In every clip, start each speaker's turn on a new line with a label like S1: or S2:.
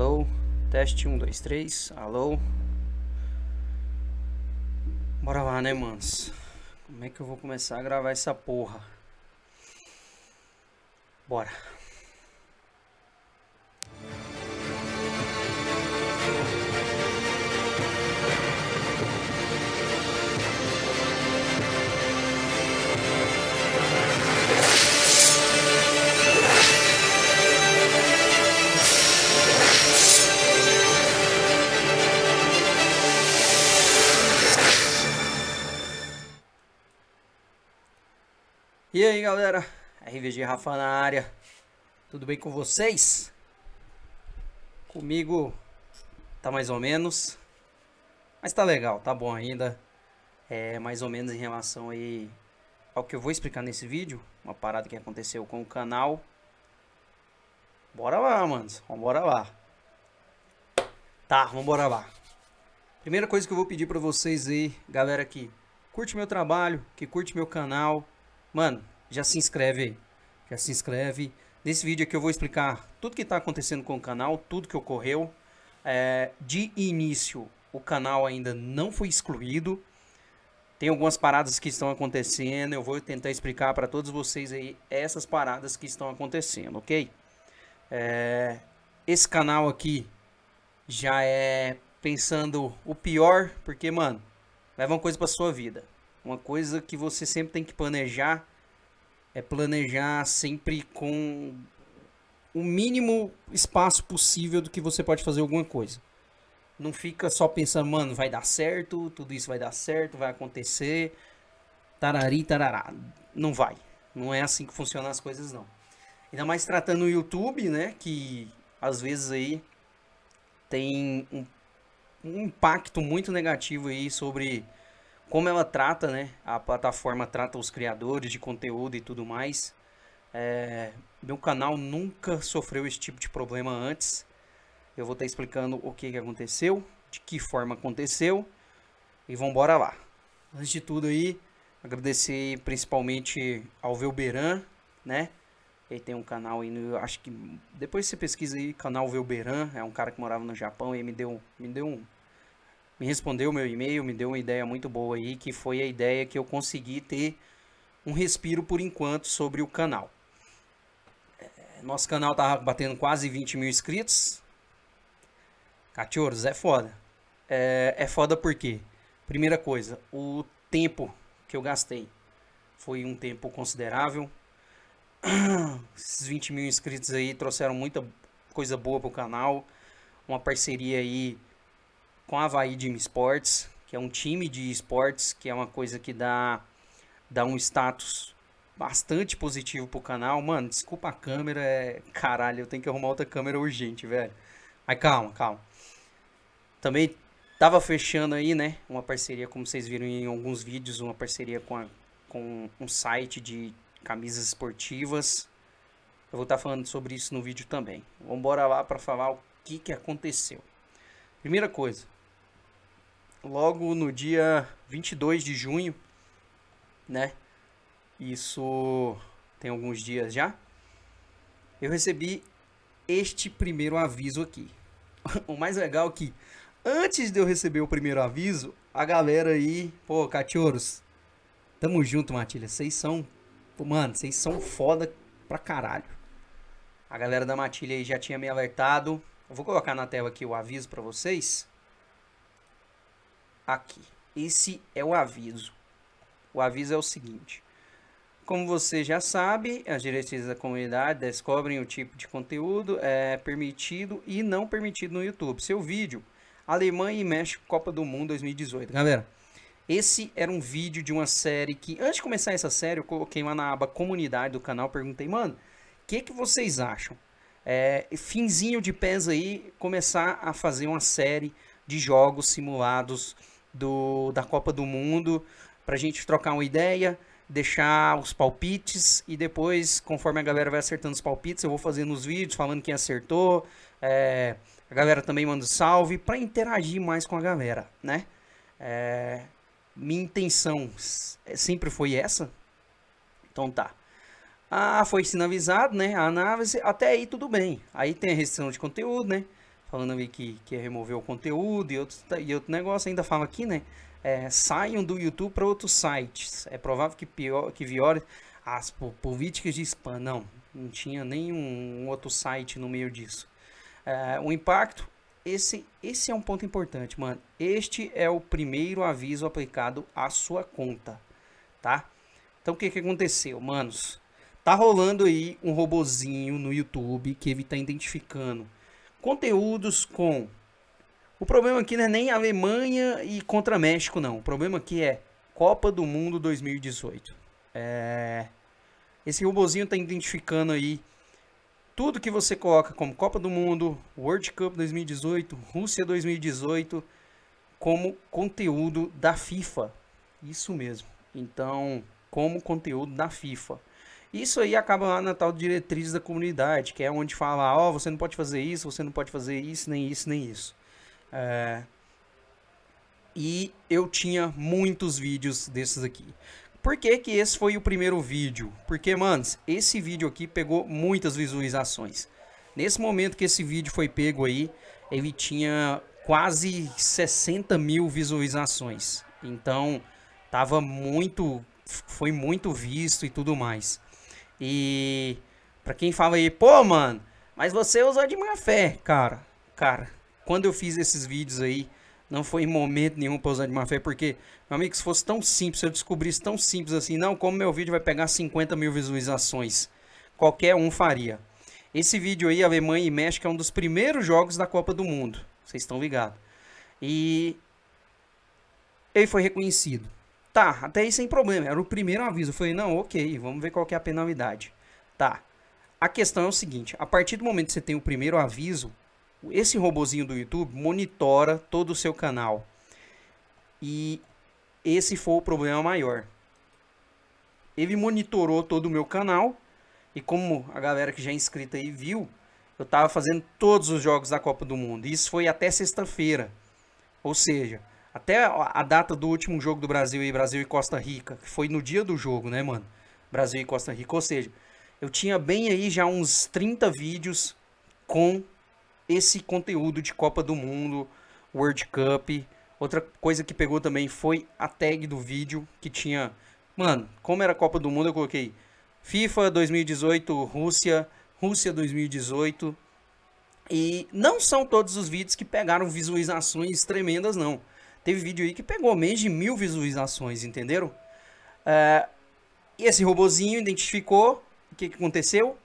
S1: alô, teste 1, 2, 3, alô. Bora lá, né, manos? Como é que eu vou começar a gravar essa porra? Bora. E aí galera, RVG Rafa na área, tudo bem com vocês? Comigo tá mais ou menos, mas tá legal, tá bom ainda, é mais ou menos em relação aí ao que eu vou explicar nesse vídeo, uma parada que aconteceu com o canal. Bora lá, manos, vambora lá. Tá, vambora lá. Primeira coisa que eu vou pedir pra vocês aí, galera que curte meu trabalho, que curte meu canal, mano, já se inscreve aí. Já se inscreve. Nesse vídeo aqui eu vou explicar tudo que está acontecendo com o canal, tudo que ocorreu. É, de início, o canal ainda não foi excluído. Tem algumas paradas que estão acontecendo. Eu vou tentar explicar para todos vocês aí essas paradas que estão acontecendo, ok? É, esse canal aqui já é pensando o pior, porque, mano, leva uma coisa para sua vida. Uma coisa que você sempre tem que planejar é planejar sempre com o mínimo espaço possível do que você pode fazer alguma coisa. Não fica só pensando, mano, vai dar certo, tudo isso vai dar certo, vai acontecer, tarari, tarará. Não vai. Não é assim que funcionam as coisas, não. Ainda mais tratando o YouTube, né, que às vezes aí tem um, um impacto muito negativo aí sobre como ela trata, né? A plataforma trata os criadores de conteúdo e tudo mais. É, meu canal nunca sofreu esse tipo de problema antes. Eu vou estar explicando o que, que aconteceu, de que forma aconteceu e vamos embora lá. Antes de tudo aí, agradecer principalmente ao Velberan, né? Ele tem um canal aí no, acho que depois você pesquisa aí canal Velberan, é um cara que morava no Japão e me deu, me deu um me respondeu meu e-mail, me deu uma ideia muito boa aí, que foi a ideia que eu consegui ter um respiro por enquanto sobre o canal. É, nosso canal tá batendo quase 20 mil inscritos. Cachorros, é foda. É, é foda por quê? Primeira coisa, o tempo que eu gastei foi um tempo considerável. Esses 20 mil inscritos aí trouxeram muita coisa boa pro canal. Uma parceria aí com a Havaí Gym Sports, que é um time de esportes, que é uma coisa que dá, dá um status bastante positivo pro canal. Mano, desculpa a câmera, é... caralho, eu tenho que arrumar outra câmera urgente, velho. Mas calma, calma. Também tava fechando aí, né, uma parceria, como vocês viram em alguns vídeos, uma parceria com, a, com um site de camisas esportivas. Eu vou estar tá falando sobre isso no vídeo também. Vamos bora lá para falar o que, que aconteceu. Primeira coisa, logo no dia 22 de junho, né? Isso tem alguns dias já. Eu recebi este primeiro aviso aqui. o mais legal é que antes de eu receber o primeiro aviso, a galera aí, pô, cachorros, tamo junto, Matilha. Vocês são, mano, vocês são foda pra caralho. A galera da Matilha aí já tinha me alertado. Eu vou colocar na tela aqui o aviso para vocês aqui. Esse é o aviso. O aviso é o seguinte. Como você já sabe, as diretrizes da comunidade descobrem o tipo de conteúdo é, permitido e não permitido no YouTube. Seu vídeo, Alemanha e México, Copa do Mundo 2018. Galera, esse era um vídeo de uma série que, antes de começar essa série, eu coloquei lá na aba comunidade do canal, perguntei, mano, o que, que vocês acham? É, finzinho de pés aí, começar a fazer uma série de jogos simulados do, da Copa do Mundo, para a gente trocar uma ideia, deixar os palpites e depois, conforme a galera vai acertando os palpites, eu vou fazendo os vídeos falando quem acertou. É, a galera também manda um salve para interagir mais com a galera, né? É, minha intenção é, sempre foi essa. Então tá. Ah, foi sinalizado, né? A análise, até aí tudo bem. Aí tem a restrição de conteúdo, né? falando ali que quer remover o conteúdo e outro, tá, e outro negócio. Ainda fala aqui, né? É, saiam do YouTube para outros sites. É provável que, pior, que viore as políticas de spam. Não, não tinha nenhum outro site no meio disso. É, o impacto, esse, esse é um ponto importante, mano. Este é o primeiro aviso aplicado à sua conta, tá? Então o que, que aconteceu, manos? Tá rolando aí um robozinho no YouTube que ele tá identificando conteúdos com. O problema aqui não é nem Alemanha e contra México, não. O problema aqui é Copa do Mundo 2018. É... Esse robozinho está identificando aí tudo que você coloca como Copa do Mundo, World Cup 2018, Rússia 2018, como conteúdo da FIFA. Isso mesmo. Então, como conteúdo da FIFA. Isso aí acaba lá na tal diretriz da comunidade, que é onde fala, ó, oh, você não pode fazer isso, você não pode fazer isso, nem isso, nem isso. É... E eu tinha muitos vídeos desses aqui. Por que, que esse foi o primeiro vídeo? Porque, manos, esse vídeo aqui pegou muitas visualizações. Nesse momento que esse vídeo foi pego aí, ele tinha quase 60 mil visualizações. Então, tava muito foi muito visto e tudo mais. E para quem fala aí, pô, mano, mas você usou de má fé, cara. Cara, quando eu fiz esses vídeos aí, não foi em momento nenhum pra usar de má fé, porque, meu amigo, se fosse tão simples, se eu descobrisse tão simples assim, não, como meu vídeo vai pegar 50 mil visualizações, qualquer um faria. Esse vídeo aí, Alemanha e México, é um dos primeiros jogos da Copa do Mundo, vocês estão ligados. E ele foi reconhecido. Tá, até aí sem problema. Era o primeiro aviso. Eu falei, não, ok, vamos ver qual que é a penalidade. Tá. A questão é o seguinte: a partir do momento que você tem o primeiro aviso, esse robozinho do YouTube monitora todo o seu canal. E esse foi o problema maior. Ele monitorou todo o meu canal. E como a galera que já é inscrita aí viu, eu tava fazendo todos os jogos da Copa do Mundo. Isso foi até sexta-feira. Ou seja, até a data do último jogo do Brasil e Brasil e Costa Rica, que foi no dia do jogo, né, mano? Brasil e Costa Rica. Ou seja, eu tinha bem aí já uns 30 vídeos com esse conteúdo de Copa do Mundo, World Cup. Outra coisa que pegou também foi a tag do vídeo, que tinha. Mano, como era Copa do Mundo, eu coloquei FIFA 2018, Rússia, Rússia 2018. E não são todos os vídeos que pegaram visualizações tremendas, não. Teve vídeo aí que pegou menos de mil visualizações, entenderam? É, e esse robozinho identificou o que, que aconteceu.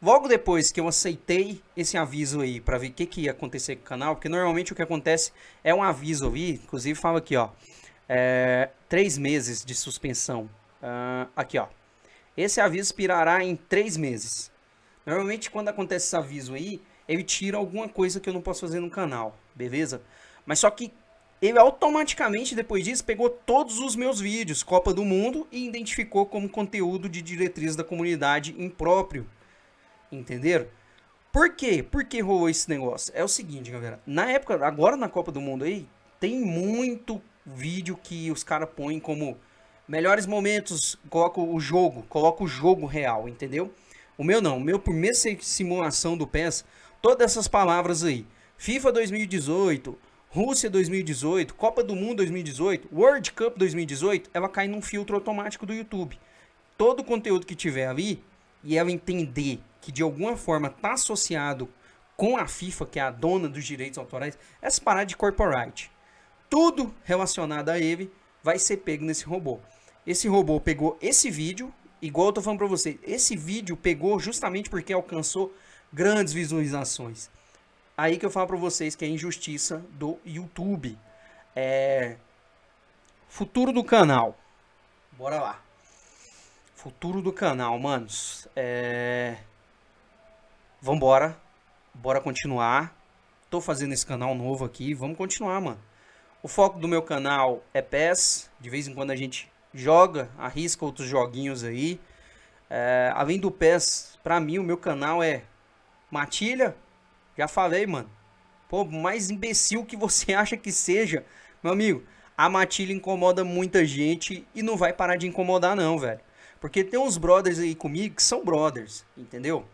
S1: Logo depois que eu aceitei esse aviso aí para ver o que, que ia acontecer com o canal, porque normalmente o que acontece é um aviso ali, inclusive fala aqui, ó, é, três meses de suspensão. Uh, aqui, ó. Esse aviso expirará em três meses. Normalmente quando acontece esse aviso aí, ele tira alguma coisa que eu não posso fazer no canal, beleza? Mas só que ele automaticamente, depois disso, pegou todos os meus vídeos Copa do Mundo e identificou como conteúdo de diretriz da comunidade impróprio. Entenderam? Por quê? Por que rolou esse negócio? É o seguinte, galera. Na época, agora na Copa do Mundo aí, tem muito vídeo que os caras põem como melhores momentos, coloca o jogo, coloca o jogo real, entendeu? O meu não, o meu por simulação do PES, todas essas palavras aí. FIFA 2018, Rússia 2018, Copa do Mundo 2018, World Cup 2018, ela cai num filtro automático do YouTube. Todo o conteúdo que tiver ali e ela entender que de alguma forma está associado com a FIFA, que é a dona dos direitos autorais, é essa parada de corporate. Tudo relacionado a ele vai ser pego nesse robô. Esse robô pegou esse vídeo, igual eu tô falando para vocês, esse vídeo pegou justamente porque alcançou grandes visualizações. Aí que eu falo para vocês que é injustiça do YouTube. É... Futuro do canal. Bora lá. Futuro do canal, manos. É... Vambora. Bora continuar. Tô fazendo esse canal novo aqui. Vamos continuar, mano. O foco do meu canal é PES. De vez em quando a gente joga, arrisca outros joguinhos aí. É... Além do PES, pra mim o meu canal é Matilha, já falei, mano. Pô, mais imbecil que você acha que seja, meu amigo, a matilha incomoda muita gente e não vai parar de incomodar não, velho. Porque tem uns brothers aí comigo que são brothers, entendeu?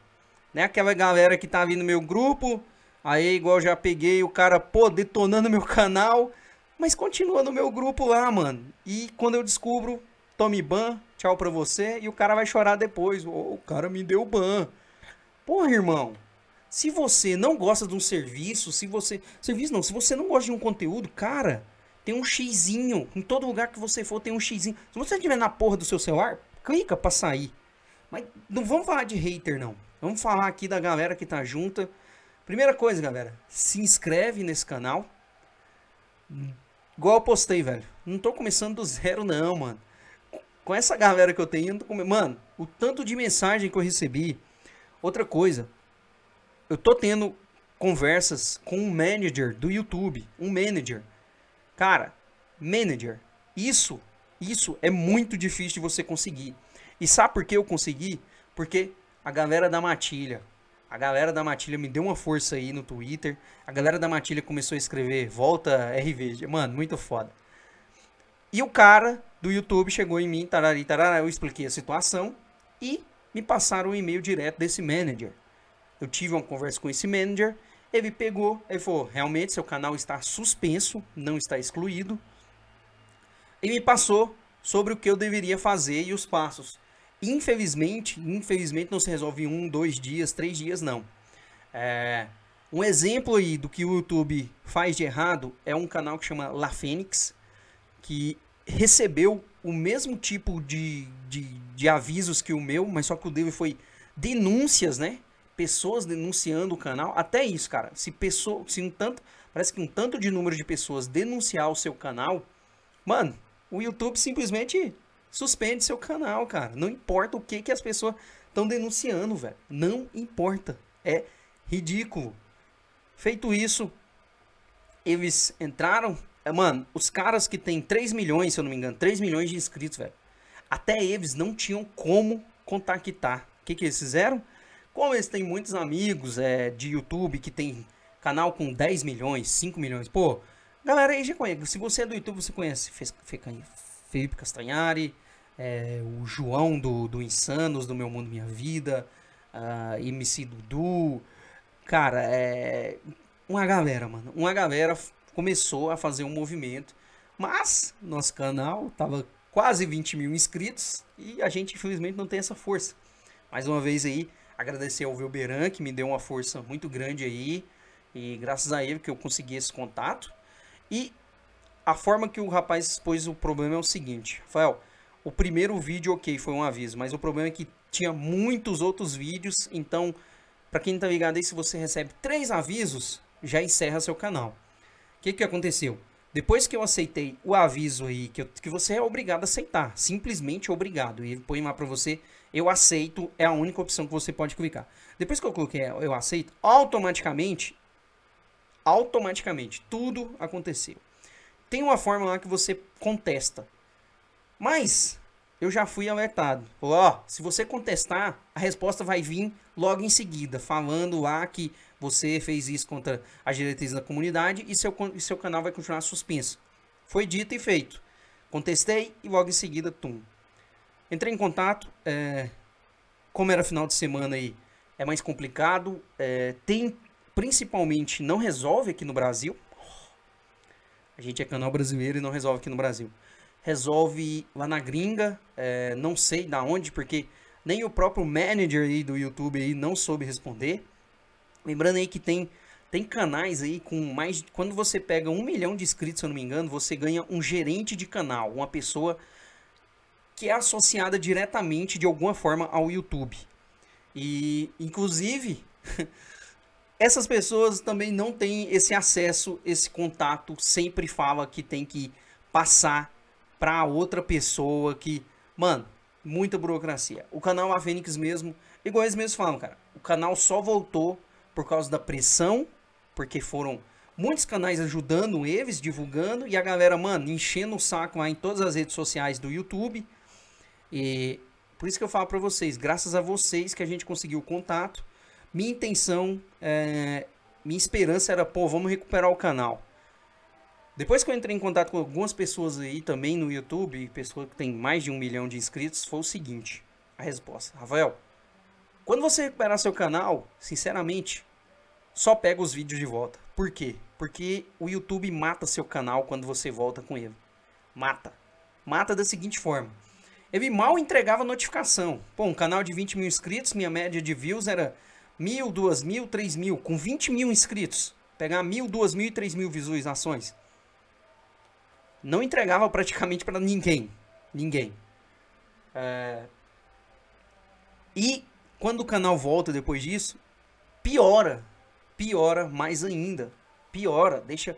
S1: Não é aquela galera que tá ali no meu grupo, aí igual já peguei o cara, pô, detonando meu canal, mas continua no meu grupo lá, mano. E quando eu descubro, tome ban, tchau pra você, e o cara vai chorar depois. Oh, o cara me deu ban. Porra, irmão, se você não gosta de um serviço, se você. Serviço não, se você não gosta de um conteúdo, cara, tem um xizinho. Em todo lugar que você for, tem um xizinho. Se você estiver na porra do seu celular, clica pra sair. Mas não vamos falar de hater, não. Vamos falar aqui da galera que tá junta. Primeira coisa, galera, se inscreve nesse canal. Igual eu postei, velho. Não tô começando do zero, não, mano. Com essa galera que eu tenho, eu mano, o tanto de mensagem que eu recebi. Outra coisa, eu tô tendo conversas com um manager do YouTube, um manager. Cara, manager, isso, isso é muito difícil de você conseguir. E sabe por que eu consegui? Porque a galera da Matilha, a galera da Matilha me deu uma força aí no Twitter. A galera da Matilha começou a escrever volta RV, mano, muito foda. E o cara do YouTube chegou em mim, tarari, tarara, eu expliquei a situação e me passaram o um e-mail direto desse manager. Eu tive uma conversa com esse manager, ele pegou, ele falou, realmente seu canal está suspenso, não está excluído. E me passou sobre o que eu deveria fazer e os passos. Infelizmente, infelizmente não se resolve um, dois dias, três dias, não. É, um exemplo aí do que o YouTube faz de errado é um canal que chama La Fênix, que recebeu o mesmo tipo de, de, de avisos que o meu, mas só que o dele foi denúncias, né? pessoas denunciando o canal, até isso, cara. Se pessoa, se um tanto, parece que um tanto de número de pessoas denunciar o seu canal, mano, o YouTube simplesmente suspende seu canal, cara. Não importa o que que as pessoas estão denunciando, velho. Não importa. É ridículo. Feito isso, eles entraram, é, mano, os caras que tem 3 milhões, se eu não me engano, 3 milhões de inscritos, velho. Até eles não tinham como contactar. O que que eles fizeram? Como eles têm muitos amigos é, de YouTube que tem canal com 10 milhões, 5 milhões, pô, galera aí já conhece. Se você é do YouTube, você conhece Felipe Castanhari, é, o João do, do Insanos, do Meu Mundo Minha Vida, uh, MC Dudu. Cara, é, uma galera, mano. Uma galera começou a fazer um movimento, mas nosso canal tava quase 20 mil inscritos e a gente infelizmente não tem essa força. Mais uma vez aí, Agradecer ao Velberan, que me deu uma força muito grande aí. E graças a ele que eu consegui esse contato. E a forma que o rapaz expôs o problema é o seguinte, Rafael. O primeiro vídeo, ok, foi um aviso, mas o problema é que tinha muitos outros vídeos, então, para quem tá ligado aí, se você recebe três avisos, já encerra seu canal. O que, que aconteceu? Depois que eu aceitei o aviso aí, que, eu, que você é obrigado a aceitar, simplesmente obrigado, e ele põe lá para você eu aceito é a única opção que você pode clicar. Depois que eu coloquei eu aceito, automaticamente, automaticamente, tudo aconteceu. Tem uma forma lá que você contesta. Mas eu já fui alertado. Falou, ó, se você contestar, a resposta vai vir logo em seguida, falando lá que você fez isso contra as diretrizes da comunidade e seu, e seu canal vai continuar suspenso. Foi dito e feito. Contestei e logo em seguida, tum, Entrei em contato, é, como era final de semana aí, é mais complicado. É, tem, principalmente, não resolve aqui no Brasil. A gente é canal brasileiro e não resolve aqui no Brasil. Resolve lá na gringa, é, não sei da onde, porque nem o próprio manager aí do YouTube aí não soube responder. Lembrando aí que tem tem canais aí com mais. Quando você pega um milhão de inscritos, se eu não me engano, você ganha um gerente de canal, uma pessoa que é associada diretamente de alguma forma ao YouTube. E, inclusive, essas pessoas também não têm esse acesso, esse contato. Sempre fala que tem que passar para outra pessoa que, mano, muita burocracia. O canal A Fênix mesmo, igual eles mesmos falam, cara. O canal só voltou por causa da pressão, porque foram muitos canais ajudando eles, divulgando, e a galera, mano, enchendo o saco lá em todas as redes sociais do YouTube. E por isso que eu falo para vocês, graças a vocês que a gente conseguiu o contato. Minha intenção, é, minha esperança era, pô, vamos recuperar o canal. Depois que eu entrei em contato com algumas pessoas aí também no YouTube, pessoa que tem mais de um milhão de inscritos, foi o seguinte: a resposta, Rafael, quando você recuperar seu canal, sinceramente, só pega os vídeos de volta. Por quê? Porque o YouTube mata seu canal quando você volta com ele. Mata. Mata da seguinte forma: ele mal entregava notificação. Pô, um canal de 20 mil inscritos, minha média de views era mil, duas mil, três mil. Com 20 mil inscritos, pegar mil, duas mil e três mil visualizações. Não entregava praticamente para ninguém. Ninguém. É... E quando o canal volta depois disso, piora. Piora mais ainda. Piora, deixa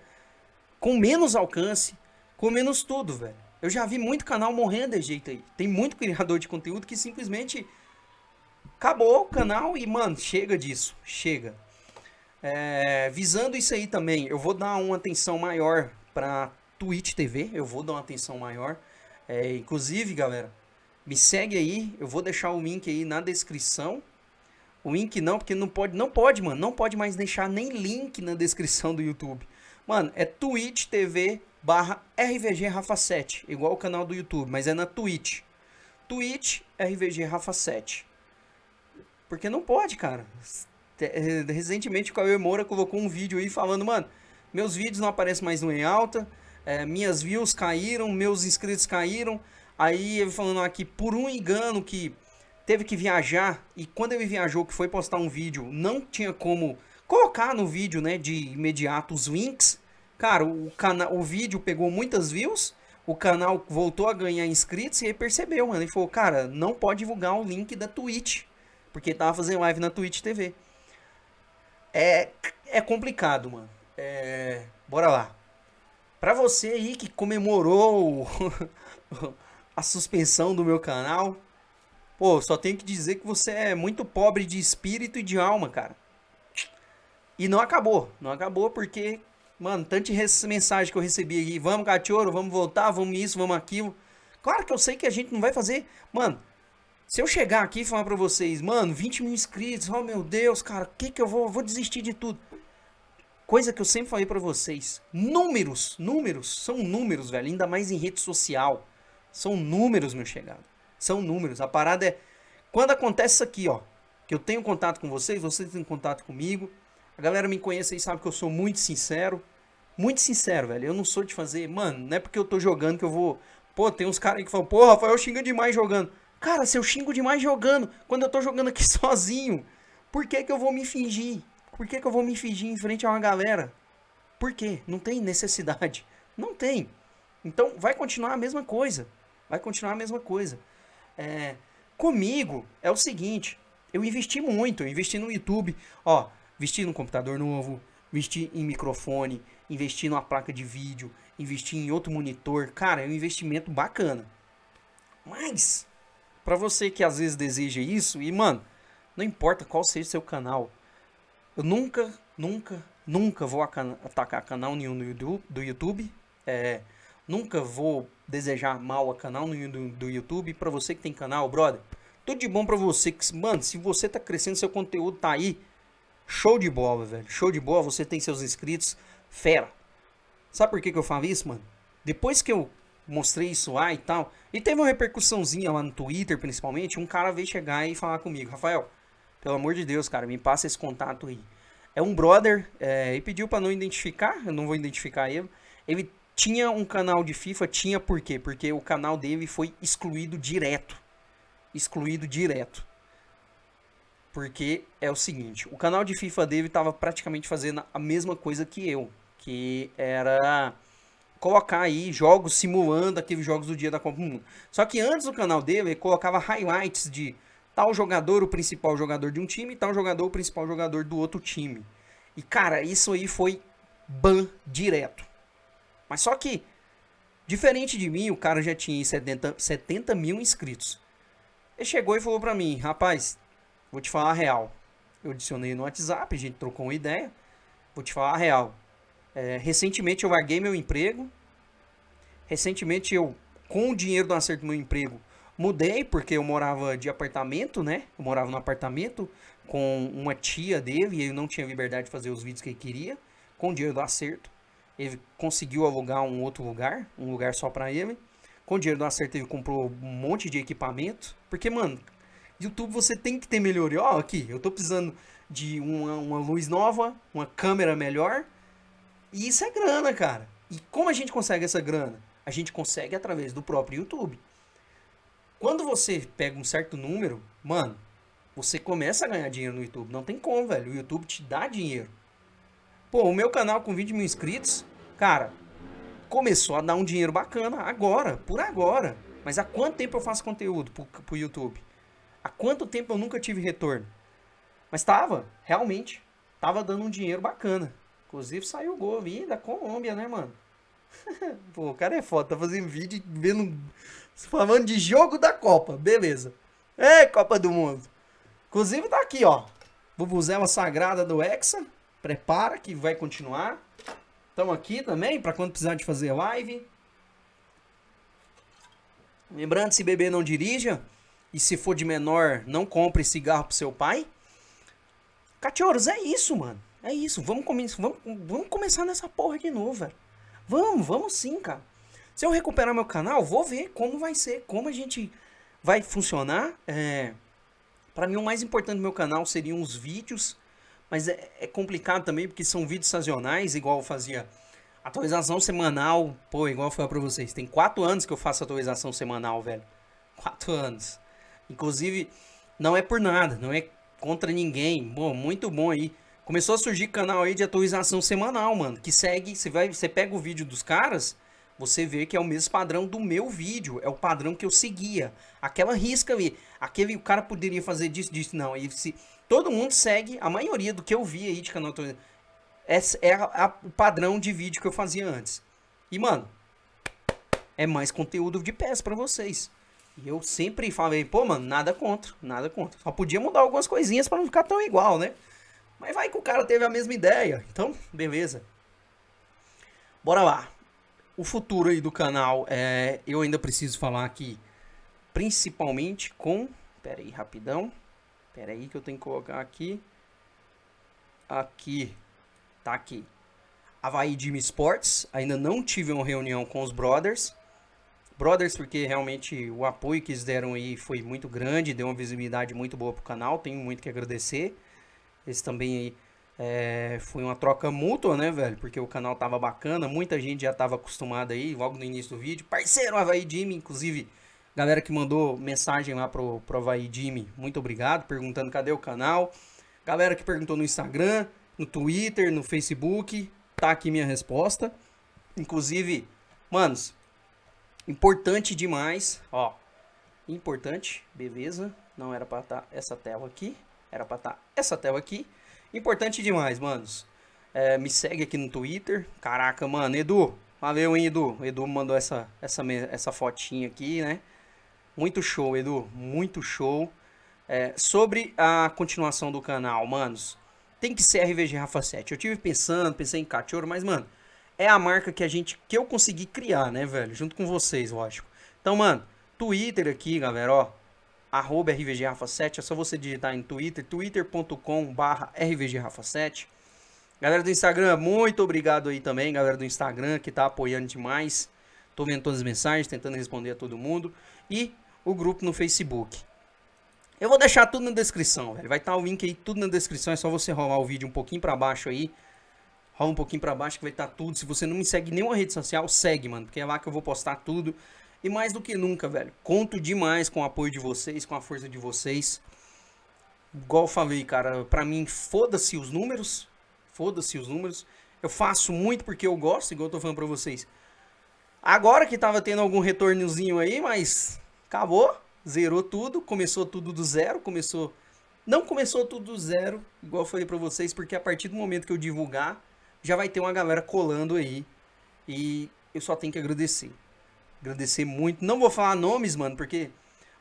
S1: com menos alcance, com menos tudo, velho. Eu já vi muito canal morrendo desse jeito aí. Tem muito criador de conteúdo que simplesmente acabou o canal e, mano, chega disso. Chega. É, visando isso aí também, eu vou dar uma atenção maior para Twitch TV. Eu vou dar uma atenção maior. É, inclusive, galera, me segue aí. Eu vou deixar o link aí na descrição. O link não, porque não pode, não pode, mano. Não pode mais deixar nem link na descrição do YouTube. Mano, é Twitch TV barra RVG Rafa 7, igual o canal do YouTube, mas é na Twitch. Twitch RVG Rafa 7. Porque não pode, cara. Eh, recentemente o Cauê Moura colocou um vídeo aí falando, mano, meus vídeos não aparecem mais no em alta, é, minhas views caíram, meus inscritos caíram. Aí ele falando aqui, por um engano que teve que viajar, e quando ele viajou, que foi postar um vídeo, não tinha como colocar no vídeo, né, de imediato os links, Cara, o, canal o vídeo pegou muitas views, o canal voltou a ganhar inscritos e aí percebeu, mano. Ele falou, cara, não pode divulgar o link da Twitch, porque tava fazendo live na Twitch TV. É, é complicado, mano. É, bora lá. Pra você aí que comemorou a suspensão do meu canal, pô, só tenho que dizer que você é muito pobre de espírito e de alma, cara. E não acabou, não acabou porque Mano, tanta mensagem que eu recebi aqui. Vamos, cachorro, vamos voltar, vamos isso, vamos aquilo. Claro que eu sei que a gente não vai fazer. Mano, se eu chegar aqui e falar pra vocês, mano, 20 mil inscritos, oh meu Deus, cara, o que que eu vou, eu vou desistir de tudo. Coisa que eu sempre falei pra vocês, números, números, são números, velho, ainda mais em rede social. São números, meu chegado, são números. A parada é, quando acontece isso aqui, ó, que eu tenho contato com vocês, vocês têm contato comigo, a galera me conhece aí sabe que eu sou muito sincero. Muito sincero, velho. Eu não sou de fazer, mano, não é porque eu tô jogando que eu vou. Pô, tem uns caras aí que falam, pô, Rafael xinga demais jogando. Cara, se eu xingo demais jogando, quando eu tô jogando aqui sozinho, por que que eu vou me fingir? Por que que eu vou me fingir em frente a uma galera? Por quê? Não tem necessidade. Não tem. Então, vai continuar a mesma coisa. Vai continuar a mesma coisa. É... Comigo, é o seguinte, eu investi muito, eu investi no YouTube. Ó, investir num computador novo, investir em microfone, investir numa placa de vídeo, investir em outro monitor, cara, é um investimento bacana. Mas para você que às vezes deseja isso e mano, não importa qual seja o seu canal, eu nunca, nunca, nunca vou atacar canal nenhum do YouTube. É, nunca vou desejar mal a canal do, do YouTube. Para você que tem canal, brother, tudo de bom para você. Que, mano, se você tá crescendo, seu conteúdo tá aí. Show de bola, velho. Show de bola, você tem seus inscritos. Fera. Sabe por que, que eu falo isso, mano? Depois que eu mostrei isso lá e tal, e teve uma repercussãozinha lá no Twitter, principalmente, um cara veio chegar e falar comigo, Rafael, pelo amor de Deus, cara, me passa esse contato aí. É um brother, é, e pediu para não identificar, eu não vou identificar ele. Ele tinha um canal de FIFA, tinha por quê? Porque o canal dele foi excluído direto. Excluído direto. Porque é o seguinte, o canal de FIFA dele estava praticamente fazendo a mesma coisa que eu, que era colocar aí jogos simulando aqueles jogos do dia da Copa do Mundo. Só que antes o canal dele, ele colocava highlights de tal jogador, o principal jogador de um time, tal jogador, o principal jogador do outro time. E cara, isso aí foi ban direto. Mas só que, diferente de mim, o cara já tinha 70, 70 mil inscritos. Ele chegou e falou para mim, rapaz, Vou te falar a real. Eu adicionei no WhatsApp, a gente trocou uma ideia. Vou te falar a real. É, recentemente eu larguei meu emprego. Recentemente eu, com o dinheiro do acerto do meu emprego, mudei porque eu morava de apartamento, né? Eu morava no apartamento com uma tia dele e ele não tinha liberdade de fazer os vídeos que ele queria. Com o dinheiro do acerto, ele conseguiu alugar um outro lugar, um lugar só para ele. Com o dinheiro do acerto, ele comprou um monte de equipamento. Porque, mano, YouTube você tem que ter melhoria. Ó, oh, aqui, eu tô precisando de uma, uma luz nova, uma câmera melhor. E isso é grana, cara. E como a gente consegue essa grana? A gente consegue através do próprio YouTube. Quando você pega um certo número, mano, você começa a ganhar dinheiro no YouTube. Não tem como, velho. O YouTube te dá dinheiro. Pô, o meu canal com 20 mil inscritos, cara, começou a dar um dinheiro bacana agora, por agora. Mas há quanto tempo eu faço conteúdo pro, pro YouTube? Há quanto tempo eu nunca tive retorno? Mas estava, realmente. Tava dando um dinheiro bacana. Inclusive saiu o gol ali da Colômbia, né, mano? Pô, o cara é foda, tá fazendo vídeo vendo. Falando de jogo da Copa, beleza. É, Copa do Mundo. Inclusive tá aqui, ó. Vuvuzela Sagrada do Hexa. Prepara que vai continuar. Estamos aqui também para quando precisar de fazer live. Lembrando, se beber não dirija e se for de menor, não compre cigarro pro seu pai. Cachorros, é isso, mano. É isso. Vamos, come vamos, vamos começar nessa porra de novo, velho. Vamos, vamos sim, cara. Se eu recuperar meu canal, vou ver como vai ser, como a gente vai funcionar. É... Para mim, o mais importante do meu canal seriam os vídeos, mas é, é complicado também, porque são vídeos sazonais, igual eu fazia atualização semanal. Pô, igual eu para pra vocês, tem quatro anos que eu faço atualização semanal, velho. Quatro anos. Inclusive, não é por nada, não é contra ninguém. Bom, muito bom aí. Começou a surgir canal aí de atualização semanal, mano. Que segue, você vai, você pega o vídeo dos caras, você vê que é o mesmo padrão do meu vídeo, é o padrão que eu seguia. Aquela risca ali, aquele o cara poderia fazer disso, disso não. E se todo mundo segue, a maioria do que eu vi aí de canal é, é a, a, o padrão de vídeo que eu fazia antes. E mano, é mais conteúdo de pés para vocês. E eu sempre falei, pô, mano, nada contra, nada contra. Só podia mudar algumas coisinhas para não ficar tão igual, né? Mas vai que o cara teve a mesma ideia. Então, beleza. Bora lá. O futuro aí do canal, é, eu ainda preciso falar aqui, principalmente com... Pera aí, rapidão. Pera aí que eu tenho que colocar aqui. Aqui. Tá aqui. Havaí Jimmy Sports. Ainda não tive uma reunião com os brothers. Brothers, porque realmente o apoio que eles deram aí foi muito grande, deu uma visibilidade muito boa pro canal, tenho muito que agradecer. Esse também aí é, foi uma troca mútua, né, velho? Porque o canal tava bacana, muita gente já tava acostumada aí, logo no início do vídeo. Parceiro Havaí Jimmy, inclusive, galera que mandou mensagem lá pro, pro Havaí Jimmy, muito obrigado, perguntando cadê o canal. Galera que perguntou no Instagram, no Twitter, no Facebook, tá aqui minha resposta. Inclusive, manos, Importante demais, ó. Importante, beleza. Não era para estar tá essa tela aqui, era para estar tá essa tela aqui. Importante demais, manos. É, me segue aqui no Twitter. Caraca, mano, Edu. Valeu, hein, Edu. Edu mandou essa, essa, essa fotinha aqui, né? Muito show, Edu. Muito show. É, sobre a continuação do canal, manos. Tem que ser RVG Rafa 7. Eu tive pensando, pensei em Cachorro, mas, mano, é a marca que a gente que eu consegui criar, né, velho? Junto com vocês, lógico. Então, mano, Twitter aqui, galera, ó. Arroba RVGRafa7, é só você digitar em Twitter, twitter.com barra RVGRafa7. Galera do Instagram, muito obrigado aí também, galera do Instagram, que tá apoiando demais. Tô vendo todas as mensagens, tentando responder a todo mundo. E o grupo no Facebook. Eu vou deixar tudo na descrição, velho. Vai estar tá o link aí tudo na descrição, é só você rolar o vídeo um pouquinho para baixo aí rola um pouquinho para baixo que vai estar tá tudo. Se você não me segue nem nenhuma rede social, segue, mano, porque é lá que eu vou postar tudo. E mais do que nunca, velho, conto demais com o apoio de vocês, com a força de vocês. Igual eu falei, cara, pra mim, foda-se os números. Foda-se os números. Eu faço muito porque eu gosto, igual eu tô falando pra vocês. Agora que tava tendo algum retornozinho aí, mas acabou, zerou tudo, começou tudo do zero, começou não começou tudo do zero, igual eu falei para vocês, porque a partir do momento que eu divulgar, já vai ter uma galera colando aí. E eu só tenho que agradecer. Agradecer muito. Não vou falar nomes, mano, porque.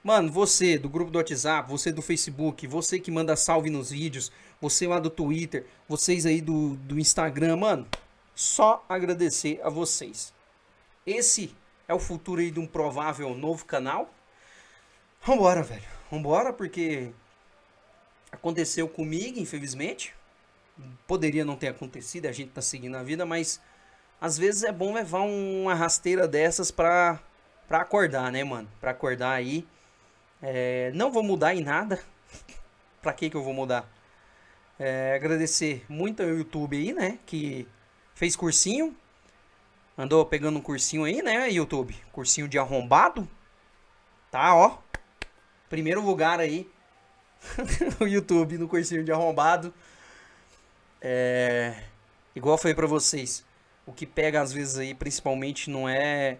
S1: Mano, você do grupo do WhatsApp, você do Facebook, você que manda salve nos vídeos, você lá do Twitter, vocês aí do, do Instagram, mano, só agradecer a vocês. Esse é o futuro aí de um provável novo canal. Vambora, velho. Vambora, porque aconteceu comigo, infelizmente poderia não ter acontecido, a gente tá seguindo a vida, mas às vezes é bom levar uma rasteira dessas pra, pra acordar, né, mano? Pra acordar aí. É, não vou mudar em nada. pra que que eu vou mudar? É, agradecer muito ao YouTube aí, né? Que fez cursinho. Andou pegando um cursinho aí, né, YouTube? Cursinho de arrombado. Tá, ó. Primeiro lugar aí. o YouTube no cursinho de arrombado. É... Igual eu falei pra vocês, o que pega às vezes aí, principalmente, não é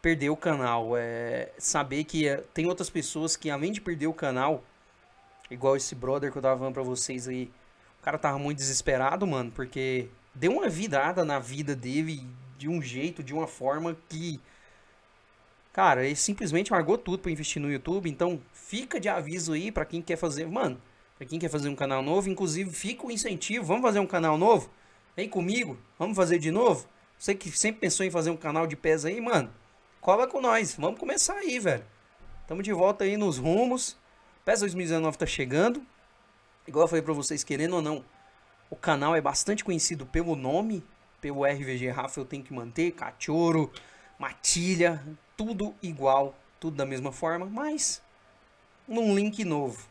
S1: perder o canal, é saber que eh, tem outras pessoas que além de perder o canal, igual esse brother que eu tava falando pra vocês aí, o cara tava muito desesperado, mano, porque deu uma virada na vida dele de um jeito, de uma forma que. Cara, ele simplesmente largou tudo pra investir no YouTube. Então, fica de aviso aí para quem quer fazer. Mano, Pra quem quer fazer um canal novo, inclusive fica o incentivo, vamos fazer um canal novo? Vem comigo, vamos fazer de novo? Você que sempre pensou em fazer um canal de pés aí, mano, cola com nós, vamos começar aí, velho. Tamo de volta aí nos rumos. PES 2019 tá chegando. Igual eu falei para vocês, querendo ou não, o canal é bastante conhecido pelo nome, pelo RVG Rafa, eu tenho que manter, cachorro, matilha, tudo igual, tudo da mesma forma, mas num link novo.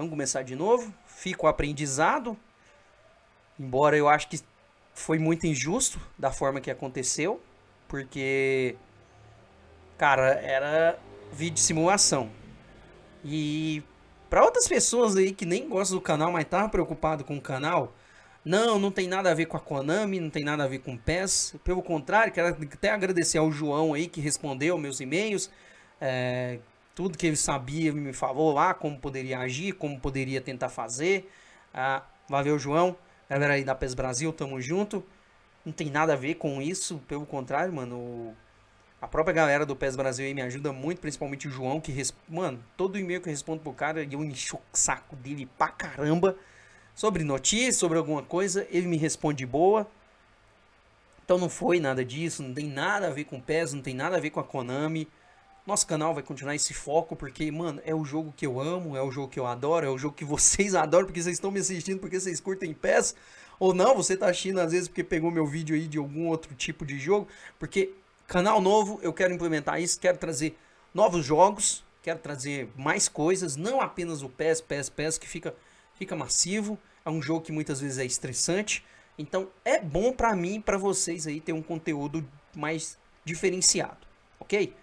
S1: Vamos começar de novo. Fica o aprendizado. Embora eu acho que foi muito injusto da forma que aconteceu. Porque, cara, era vídeo simulação. E para outras pessoas aí que nem gostam do canal, mas tá preocupado com o canal, não, não tem nada a ver com a Konami, não tem nada a ver com o PES. Pelo contrário, quero até agradecer ao João aí que respondeu meus e-mails. É, tudo que ele sabia me falou lá, como poderia agir, como poderia tentar fazer. Ah, valeu, João. Galera aí da PES Brasil, tamo junto. Não tem nada a ver com isso, pelo contrário, mano. O... A própria galera do PES Brasil aí me ajuda muito, principalmente o João, que resp... Mano, todo e-mail que eu respondo pro cara, eu encho o saco dele pra caramba. Sobre notícias, sobre alguma coisa, ele me responde boa. Então não foi nada disso, não tem nada a ver com o PES, não tem nada a ver com a Konami. Nosso canal vai continuar esse foco, porque, mano, é o jogo que eu amo, é o jogo que eu adoro, é o jogo que vocês adoram, porque vocês estão me assistindo, porque vocês curtem PES. Ou não, você tá assistindo às vezes porque pegou meu vídeo aí de algum outro tipo de jogo. Porque canal novo, eu quero implementar isso, quero trazer novos jogos, quero trazer mais coisas, não apenas o PES, PES, PES, que fica, fica massivo. É um jogo que muitas vezes é estressante. Então é bom pra mim e pra vocês aí ter um conteúdo mais diferenciado, ok?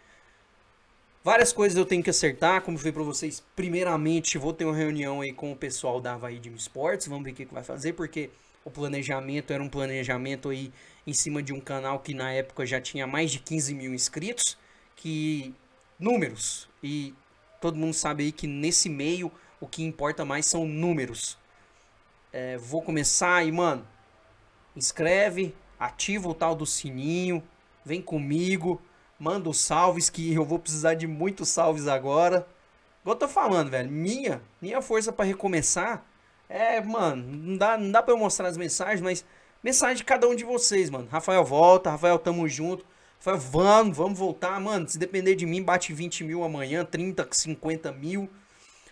S1: Várias coisas eu tenho que acertar, como falei para vocês, primeiramente vou ter uma reunião aí com o pessoal da Havaí de Sports, vamos ver o que, que vai fazer, porque o planejamento era um planejamento aí em cima de um canal que na época já tinha mais de 15 mil inscritos, que números, e todo mundo sabe aí que nesse meio o que importa mais são números. É, vou começar e, mano, inscreve, ativa o tal do sininho, vem comigo, Manda os salves, que eu vou precisar de muitos salves agora. Igual eu tô falando, velho, minha, minha força para recomeçar é, mano, não dá, não dá pra eu mostrar as mensagens, mas mensagem de cada um de vocês, mano. Rafael volta, Rafael tamo junto. Rafael, vamos, vamos voltar, mano. Se depender de mim, bate 20 mil amanhã, 30, 50 mil.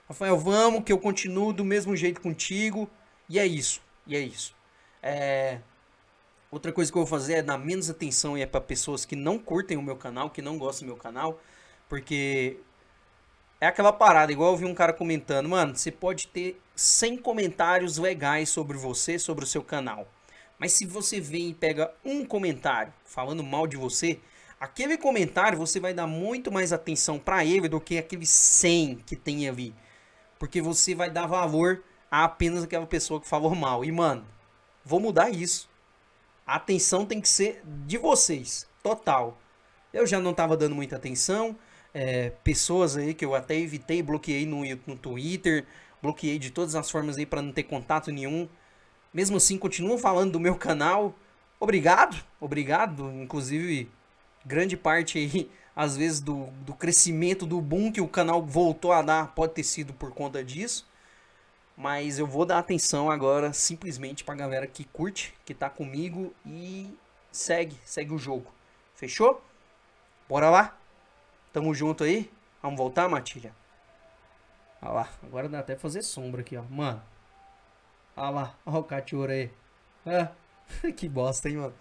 S1: Rafael, vamos, que eu continuo do mesmo jeito contigo. E é isso, e é isso. É, Outra coisa que eu vou fazer é dar menos atenção e é para pessoas que não curtem o meu canal, que não gostam do meu canal, porque é aquela parada, igual eu vi um cara comentando, mano, você pode ter 100 comentários legais sobre você, sobre o seu canal. Mas se você vem e pega um comentário falando mal de você, aquele comentário você vai dar muito mais atenção para ele do que aquele 100 que tem ali. Porque você vai dar valor a apenas aquela pessoa que falou mal. E, mano, vou mudar isso. A atenção tem que ser de vocês, total. Eu já não estava dando muita atenção. É, pessoas aí que eu até evitei, bloqueei no, no Twitter, bloqueei de todas as formas aí para não ter contato nenhum. Mesmo assim, continuam falando do meu canal. Obrigado, obrigado. Inclusive, grande parte aí, às vezes, do, do crescimento, do boom que o canal voltou a dar pode ter sido por conta disso. Mas eu vou dar atenção agora simplesmente pra galera que curte, que tá comigo e segue, segue o jogo. Fechou? Bora lá? Tamo junto aí? Vamos voltar, Matilha? Olha lá, agora dá até fazer sombra aqui, ó. Mano. Olha lá, olha o cachorro aí. Ah, que bosta, hein, mano.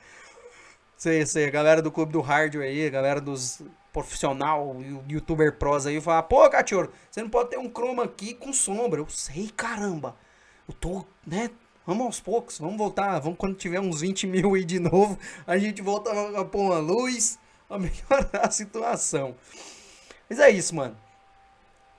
S1: Sei, sei, a galera do clube do hardware aí, a galera dos profissional, youtuber pros aí, falar, pô, cachorro, você não pode ter um chroma aqui com sombra. Eu sei, caramba. Eu tô, né? Vamos aos poucos, vamos voltar. Vamos quando tiver uns 20 mil aí de novo, a gente volta a pôr uma luz, a melhorar a situação. Mas é isso, mano.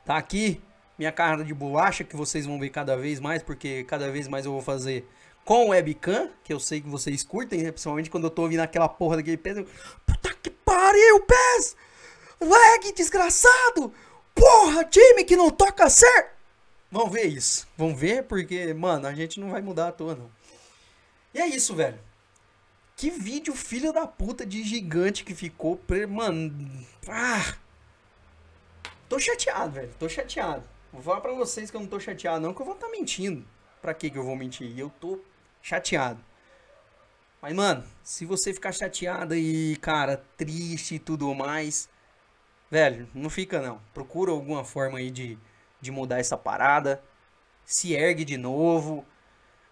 S1: Tá aqui minha carne de bolacha, que vocês vão ver cada vez mais, porque cada vez mais eu vou fazer com webcam, que eu sei que vocês curtem, né? principalmente quando eu tô ouvindo aquela porra daquele peso. Eu pariu, PES! Lag, desgraçado! Porra, time que não toca certo! Vamos ver isso. Vamos ver, porque, mano, a gente não vai mudar à toa, não. E é isso, velho. Que vídeo filho da puta de gigante que ficou. Pre... Mano. Ah. Tô chateado, velho. Tô chateado. Vou falar pra vocês que eu não tô chateado, não, que eu vou estar tá mentindo. Pra que que eu vou mentir? Eu tô chateado. Mas, mano, se você ficar chateado e, cara, triste e tudo mais, velho, não fica não. Procura alguma forma aí de, de mudar essa parada. Se ergue de novo.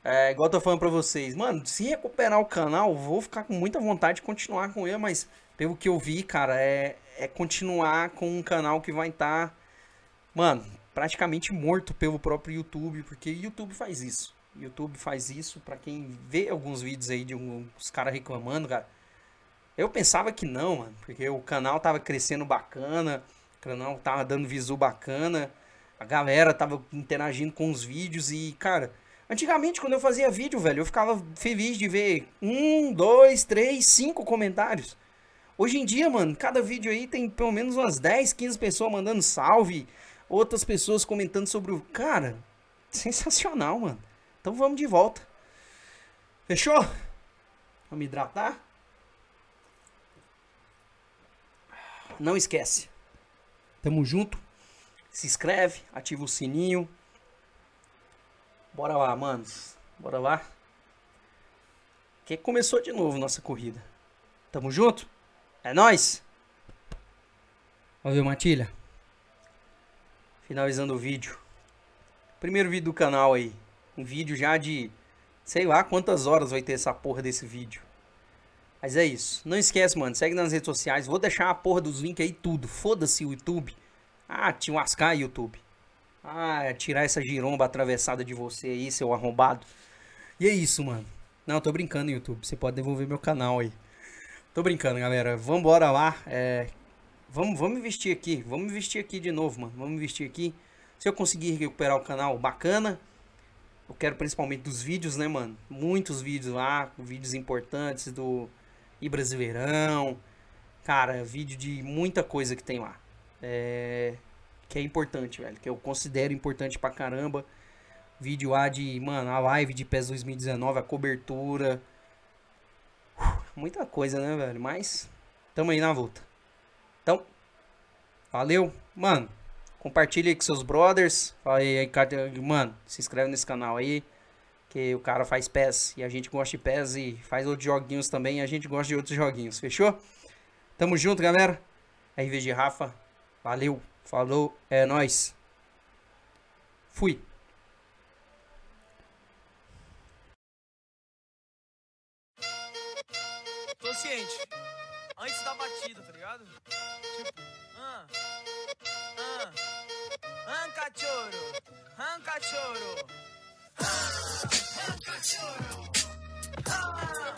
S1: É, igual eu tô falando pra vocês, mano, se recuperar o canal, vou ficar com muita vontade de continuar com ele, mas pelo que eu vi, cara, é, é continuar com um canal que vai estar, tá, mano, praticamente morto pelo próprio YouTube, porque YouTube faz isso. YouTube faz isso para quem vê alguns vídeos aí de uns caras reclamando, cara. Eu pensava que não, mano, porque o canal tava crescendo bacana, o canal tava dando visu bacana, a galera tava interagindo com os vídeos e, cara, antigamente quando eu fazia vídeo, velho, eu ficava feliz de ver um, dois, três, cinco comentários. Hoje em dia, mano, cada vídeo aí tem pelo menos umas 10, 15 pessoas mandando salve, outras pessoas comentando sobre o. Cara, sensacional, mano. Então vamos de volta. Fechou? Vamos hidratar. Não esquece. Tamo junto. Se inscreve, ativa o sininho. Bora lá, manos. Bora lá. Que começou de novo nossa corrida. Tamo junto? É nós. Valeu, Matilha. Finalizando o vídeo. Primeiro vídeo do canal aí. Um vídeo já de sei lá quantas horas vai ter essa porra desse vídeo. Mas é isso. Não esquece, mano. Segue nas redes sociais. Vou deixar a porra dos links aí tudo. Foda-se o YouTube. Ah, te lascar, YouTube. Ah, tirar essa giromba atravessada de você aí, seu arrombado. E é isso, mano. Não, tô brincando, YouTube. Você pode devolver meu canal aí. Tô brincando, galera. Vambora lá. É... Vamos, vamos investir aqui. Vamos investir aqui de novo, mano. Vamos investir aqui. Se eu conseguir recuperar o canal, bacana. Eu quero principalmente dos vídeos, né, mano? Muitos vídeos lá, vídeos importantes do e Brasileirão. Cara, vídeo de muita coisa que tem lá. É... Que é importante, velho. Que eu considero importante pra caramba. Vídeo lá de, mano, a live de PES 2019, a cobertura. muita coisa, né, velho? Mas tamo aí na volta. Então, valeu, mano. Compartilha aí com seus brothers. Fala aí, mano, se inscreve nesse canal aí. Que o cara faz PES e a gente gosta de PES e faz outros joguinhos também. a gente gosta de outros joguinhos, fechou? Tamo junto, galera. RVG Rafa, valeu, falou, é nóis. Fui. Tô ciente. Antes da batida, tá ligado? Tipo, ah. Ah, anca choro, anca choro. Ah, anca choro. Ah,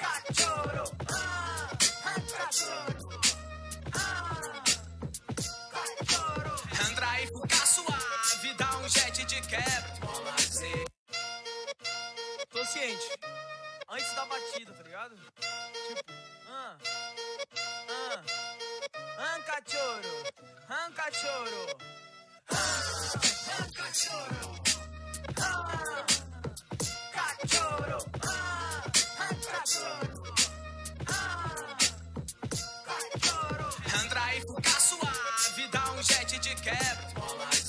S1: cachorro. Ah, anca choro. Ah, cachorro. Andra e fica suave, dá um jet de quebra. Bom lazer. Tô ciente. Antes da batida, tá ligado? Tipo, ah, ah. Anca choro, anca choro. Anca choro. Anca choro. Anca choro. Anca choro. fica suave, dá um jet de quebra.